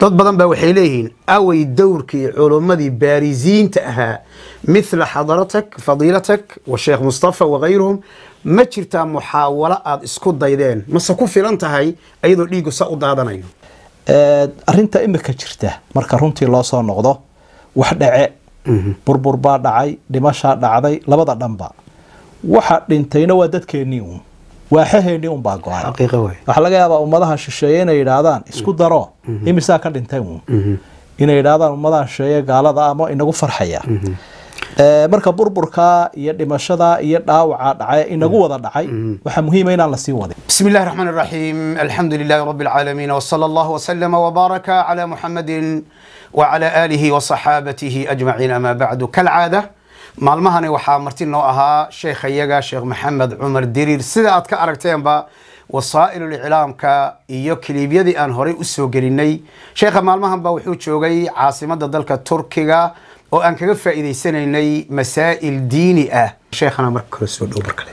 dad badan baa waxay leeyihiin away dowrkii culummadii baarisiinta ahaa mila xadaratak fadiilatak wa sheekh mustafa wakayruhum ma jirtaa muxaawalo aada isku daydeen mase ku filan tahay iyadoo dhiiggu sa u daadanayno arinta imika jirta marka runtii loo soo noqdo wax dhace mhm. burbur baa dhacay dhimashaa dhacday labada dhanba waxa dhintayna waa dadkeennii uun waaxaheeni unbaa go-an waxaa laga yaabaa ummadaha shisheeye inay yidhaahdaan isku daro mhm. imisaa ka dhintay uun mhm. inay yidhaahdaan ummadaha shisheeye gaalada ama inagu farxaya mhm. eh, marka burburkaa iyo dhimashada iyo dhaawaca dhacay inagu wada dhacay waxaa muhiima ah inaan lasii wadin bismi illahi raxmaan iraxiim alxamdu lilaahi rabbi alcaalamiin wasala allahu wasalama wabaaraka calaa muxamadin wacalaa aalihi wasaxaabatihi ajmaciin amaa bacdu kalcaada maalmahani waxaa marti noo ahaa sheekhayaga sheekh maxamed cumar diriir sida aad ka aragteenba wasaa'ilul iyo kiliibyadii aan horey usoo gelinay sheekha maalmahanba wuxuu joogay caasimadda dalka turkiga oo aan kaga faa'iidaysanaynay masaa'il diini ah sheekhana marka kale soo dhow mar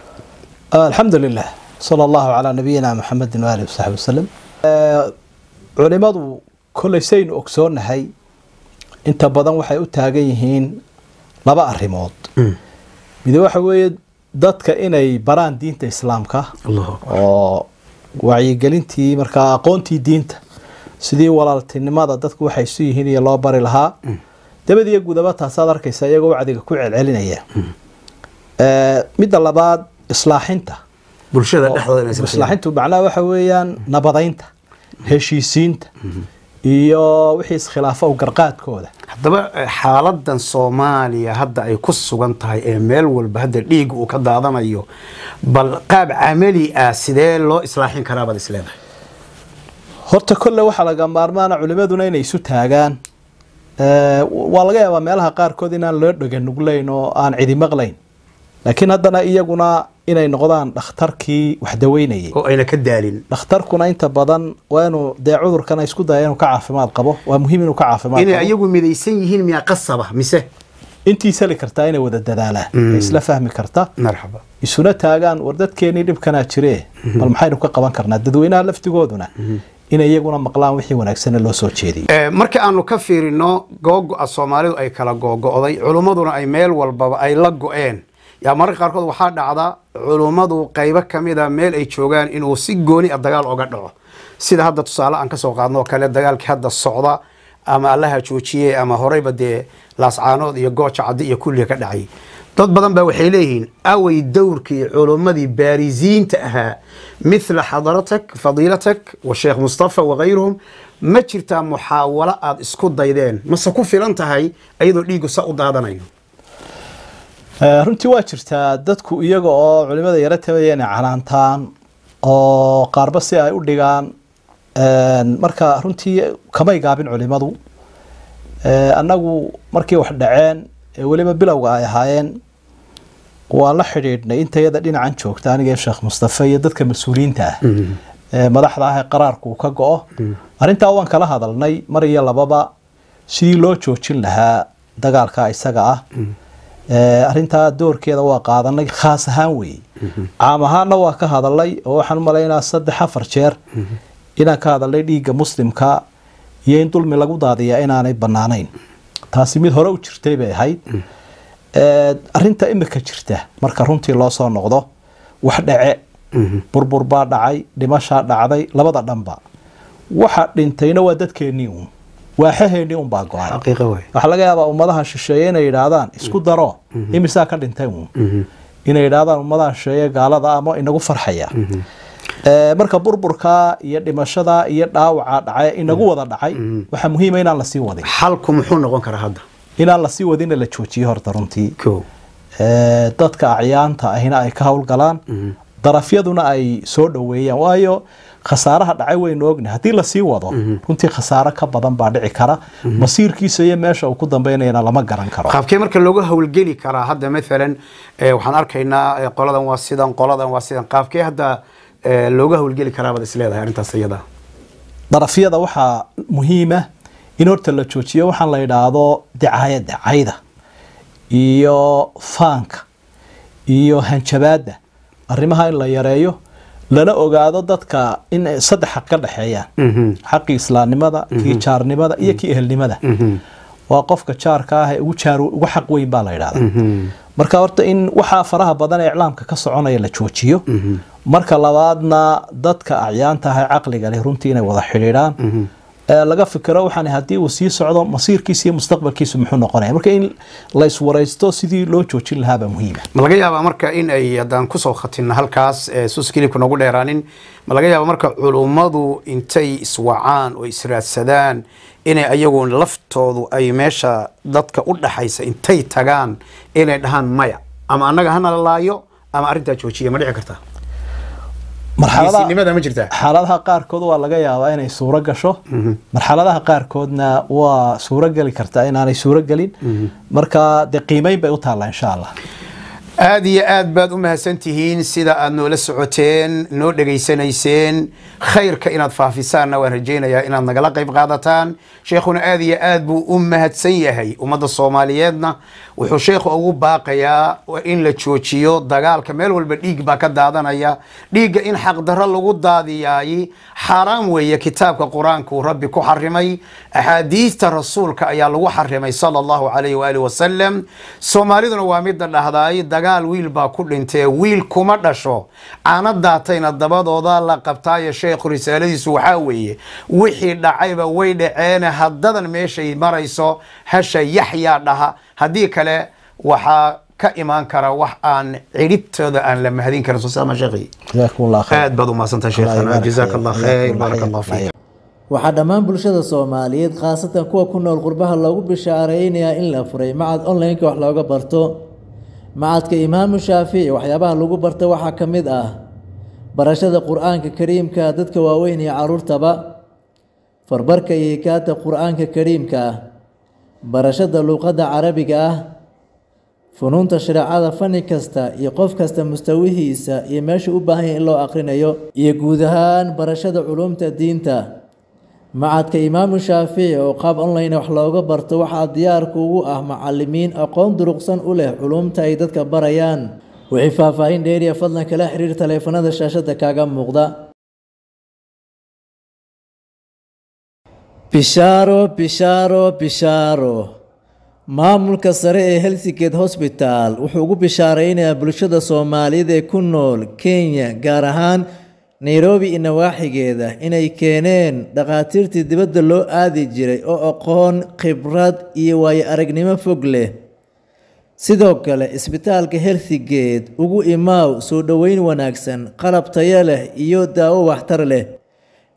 alxamdu lilah sala allahu calaa nabiyina maxamedin waaalih wasaxbi wasalam eh, culimadu kolley saynu ogsoonahay inta badan waxay u taagan yihiin laba arimood mm. mid waxa weeye dadka inay baraan diinta islaamka oo wacyigelintii markaa aqoontii diinta sidii walaaltinimada dadku waxay isu yihiin iyo loo bari lahaa mm. dabad iyo gudaba taasaad arkaysa iyagoo wacdiga ku celcelinaya mm. eh, midda labaad islaaxinta bulshada dhexdeeda islaaxintu macnaha waxa weeyaan nabadaynta heshiisiinta mm-hmm iyo wixii iskhilaafa garqaadkooda haddaba eh, xaaladan soomaaliya hadda ay ku sugan tahay ee meel walba hadda dhiig uu ka daadanayo bal qaab camali ah sidee loo islaaxin karaa baad is leedahay horta kolle waxaa laga maarmaana culimaduna inay isu taagaan eh, waa laga yaabaa meelaha qaarkood inaan loo dhegan nuglayn oo aan cidi maqlayn laakiin haddana iyaguna inay noqdaan dhakhtarkii wax daweynayay oo ayna ka daalin dhakhtarkuna inta badan waa inuu dee cudurkana isku daya inuu ka caafimaad qabo waa muhiim inuu ka caafimaad inay ayagu midaysan yihiin miyaa qasaba mise intii sali kartaa inay wada dadaalaan mm. isla fahmi karta marxaba isuna taagaan war dadkeenii dhibkanaa jiree mm-hmm. bal maxaynu ka qaban karnaa dadweynaha laftigooduna mm-hmm. inay iyaguna maqlaan wixii wanaagsana loo soo jeediyey eh, marka aannu ka fiirino googo'a soomaalidu ay kala googo'day culummaduna ay meel walbaba ay la go'een yaa mararka qaarkood waxaa dhacda culummadu qaybo kamida meel ay joogaan inuu si gooni a ah dagaal oga dhaco sida hadda tusaale aan kasoo qaadno kale dagaalkii hadda socda ama allaha joojiyey ama horeyba dee laascaanood iyo gooja caddi iyo kulliga ka dhacay dad badan baa waxay leeyihiin away dowrkii culummadii baarisiinta ahaa mithla xadaratak fadiilatak wa sheekh mustafa wakayruhum ma jirtaa muxaawalo aada isku daydeen mase ku filan tahay iyadoo dhiiggu sa u daadanayno runtii waa jirtaa dadku iyaga oo culimada yaro tabaya inay canaantaan oo qaarba si ay u dhigaan marka runtii kamay gaabin culimadu annagu markii wax dhaceen ee weliba bilowga ay ahaayeen waa la xidhiidhnay inta iyada dhinacan joogta aniga sheekh mustafe iyo dadka mas-uuliyiinta ah mm-hmm. madaxda ah ee qaraarku ka go-o mm-hmm. arrintaa waan kala hadalnay mar iyo lababa sidii loo joojin lahaa dagaalka isaga ah mm-hmm. Eh, arintaa doorkeeda waa qaadanay khaas ahaan weeye caam ahaanna waa ka hadalay oo waxaan umalaynaa saddex afar jeer inaan ka hadalnay dhiigga muslimka iyo in dulmi lagu daadiyaa inaanay banaanayn taasi mid hore u jirtay bay ahayd eh, arinta imika jirta marka runtii loo soo noqdo wax dhace burbur baa dhacay dhimashaa dhacday labada dhanba waxa dhintayna waa dadkeennii uun waaxaheeni unbaa go-an waxaa laga yaabaa ummadaha shisheeye inay yidhaahdaan isku daro mhm. imisaa ka dhintay uun mhm. inay yidhaahdaan ummadaha shisheeye gaalada ama inagu farxaya mhm. eh, marka burburkaa iyo dhimashada iyo dhaawaca dhacay inagu wada dhacay waxaa muhiima ah inaan lasii wadin xalku muxuu noqon karaa hadda inaan lasii wadinna la joojiyo horta runtii eh, dadka acyaanta ahina ay ka howlgalaan darafyaduna ay soo dhoweeyaan waayo khasaaraha dhacay waynu ogna haddii lasii wado mhm. runtii khasaaro ka badan baa dhici kara mhm. masiirkiisa iyo meesha uu ku dambeynayana lama garan karo qaabkee marka looga howlgeli karaa hadda maalan eh, waxaan arkaynaa eh, qoladan waa sidan qoladan waa sidan qaabkee hadda eh, looga howlgeli karaa isleedahay arrintaas iyada darafyada waxaa muhiima in horta la joojiyo waxaan la yidhaahdo dicaayadda cayda iyo faanka iyo hanjabaadda arimaha in la yareeyo lana ogaado dadka in saddex xaq ka dhexeeyaan mm-hmm. xaqii islaamnimada kii jaarnimada mm-hmm. iyo mm-hmm. kii ehelnimada waa qofka jaarka ah ee ugu xaq weyn baa la yidhahda marka horta in waxaa faraha badan ee iclaamka ka soconaya la joojiyo marka labaadna dadka acyaanta ah ee caqliga leh runtii inay wada xidhiidhaan laga fikiro waxaan haddii uu sii socdo masiirkiisa iyo mustaqbalkiisu muxuu noqonaya marka in layswaraysto sidii loo joojin lahaabaa muhiima ma laga yaabaa marka in ay haddaan kusoo khatinno halkaas suskilibku nagu dheeraanin ma laga yaaba marka culummadu intay iswacaan oo israadsadaan inay ayagu laftoodu ay meesha dadka u dhaxaysa intay tagaan inay dhahaan maya ama annaga hana la laayo ama arrintaa joojiya ma dhici kartaa xaaladaha qaarkood waa laga yaabaa inay suuro gasho marxaladaha qaarkoodna waa suuro geli kartaa inaanay suuro gelin mhm. marka dee qiimeyn bay u taallaa insha allah aada iyo aad baad u mahadsantihiin sida aad noola socoteen noo dhegaysanayseen khayrka inaad faafisaanna waan rajaynayaa inaad nagala qayb qaadataan sheekhuna aad iyo aad buu u mahadsan yahay ummadda soomaaliyeedna wuxuu sheekhu ugu baaqayaa in la joojiyo dagaalka meel walba dhiig baa ka daadanaya dhiigga in xaqdarro lagu daadiyaay xaaraam weeye kitaabka qur-aankuu rabbi ku xarimay axaadiista rasuulka ayaa lagu xarimay sala allahu calayh waaali wasalam soomaaliduna waa midda dhahdaay sagaal wiil baa ku dhintee wiil kuma dhasho caana daatayna dabadooda la qabtaayo sheekhu risaaladiisu waxaa weeye wixii dhacayba way dhaceene haddadan meeshay marayso hasha yaxyaa dhaha haddii kale waxaa ka imaan kara wax aan cidhibtooda aan la mahadin karin aad baad umaadsantahee waxaa dhammaan bulshada soomaaliyeed khaasatan kuwa ku nool qurbaha loogu bishaareeynayaa in la furay macad online-ka wax looga barto macadka imaamu shaafici waxyaabaha lagu barta waxaa ka mid ah barashada qur-aanka kariimka dadka waaweyn iyo caruurtaba farbarka iyo ikaata qur-aanka kariimka ah barashada luuqadda carabiga ah funuunta shareecada fani kasta iyo qof kasta mustawihiisa iyo meesha u baahan in loo aqrinayo iyo guud ahaan barashada culuumta diinta macadka imaamu shaafici oo qaab online wax looga barto waxaa diyaarku ugu ah macalimiin aqoon duruqsan u leh culumta ay dadka barayaan wixii faahfaahin dheeriya fadlan kala xiriir taleefanada shaashadda kaaga muuqda bishaaro bishaaro bishaaro maamulka sare ee helsigate hosbitaal wuxuu ugu bishaaraynayaa bulshada soomaaliyeed ee ku nool kenya gaar ahaan nairobi iyo nawaaxigeeda inay keeneen dhakhaatiirtii dibadda loo aadi jiray oo aqoon khibrad iyo waayo aragnimo fog leh sidoo kale isbitaalka helthigate ugu imaaw soo dhoweyn wanaagsan qalab tayo leh iyo daawo waxtar leh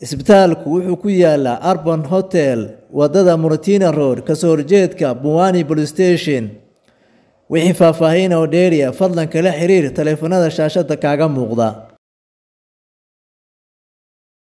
isbitaalku wuxuu ku yaalaa arban hotel waddada murtina road kasoo horjeedka buwani police station wixii faahfaahiin oo dheeriya fadlan kala xiriir taleefanada shaashadda kaaga muuqda